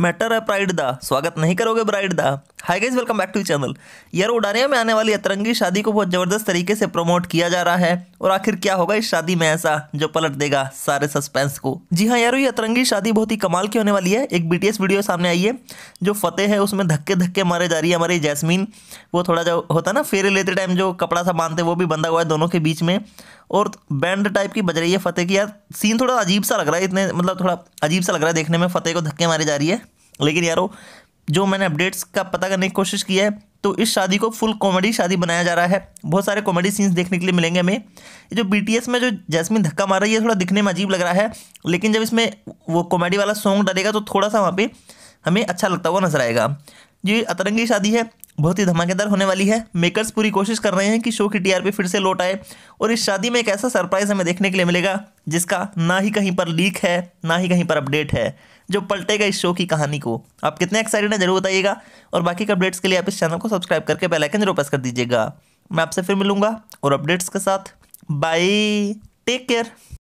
matter है pride दा स्वागत नहीं करोगे ब्राइड दा hi guys welcome back to channel यार उडानिया में आने वाली अतरंगी शादी को बहुत ज़बरदस्त तरीके से प्रमोट किया जा रहा है और आखिर क्या होगा इस शादी में ऐसा जो पलट देगा सारे सस्पेंस को जी हाँ यार ये अतरंगी शादी बहुत ही कमाल की होने वाली है एक बीटीएस वीडियो सामने आई है जो फतेह है उसमें धक्के धक्के मारे जा रही है हमारी जैस्मीन वो थोड़ा जो होता ना फेरे लेते टाइम जो कपड़ा सा बांधते वो भी बंधा हुआ है दोनों के बीच में और बैंड टाइप की बज रही है फतेह की यार सीन थोड़ा अजीब सा लग रहा है इतने मतलब थोड़ा अजीब सा लग रहा है देखने में फतेह को धक्के मारे जा रही है लेकिन यारो जो मैंने अपडेट्स का पता करने की कोशिश की है तो इस शादी को फुल कॉमेडी शादी बनाया जा रहा है बहुत सारे कॉमेडी सीन्स देखने के लिए मिलेंगे हमें जो बी में जो जैस्मिन धक्का मार रही है थोड़ा दिखने में अजीब लग रहा है लेकिन जब इसमें वो कॉमेडी वाला सॉन्ग डालेगा तो थोड़ा सा वहाँ पर हमें अच्छा लगता हुआ नजर आएगा ये अतरंगी शादी है बहुत ही धमाकेदार होने वाली है मेकर्स पूरी कोशिश कर रहे हैं कि शो की टीआरपी फिर से लौट आए और इस शादी में एक ऐसा सरप्राइज़ हमें देखने के लिए मिलेगा जिसका ना ही कहीं पर लीक है ना ही कहीं पर अपडेट है जो पलटेगा इस शो की कहानी को आप कितने एक्साइटेड हैं जरूर बताइएगा और बाकी के अपडेट्स के लिए आप इस चैनल को सब्सक्राइब करके बेल आइकन जरूर प्रेस कर दीजिएगा मैं आपसे फिर मिलूंगा और अपडेट्स के साथ बाय टेक केयर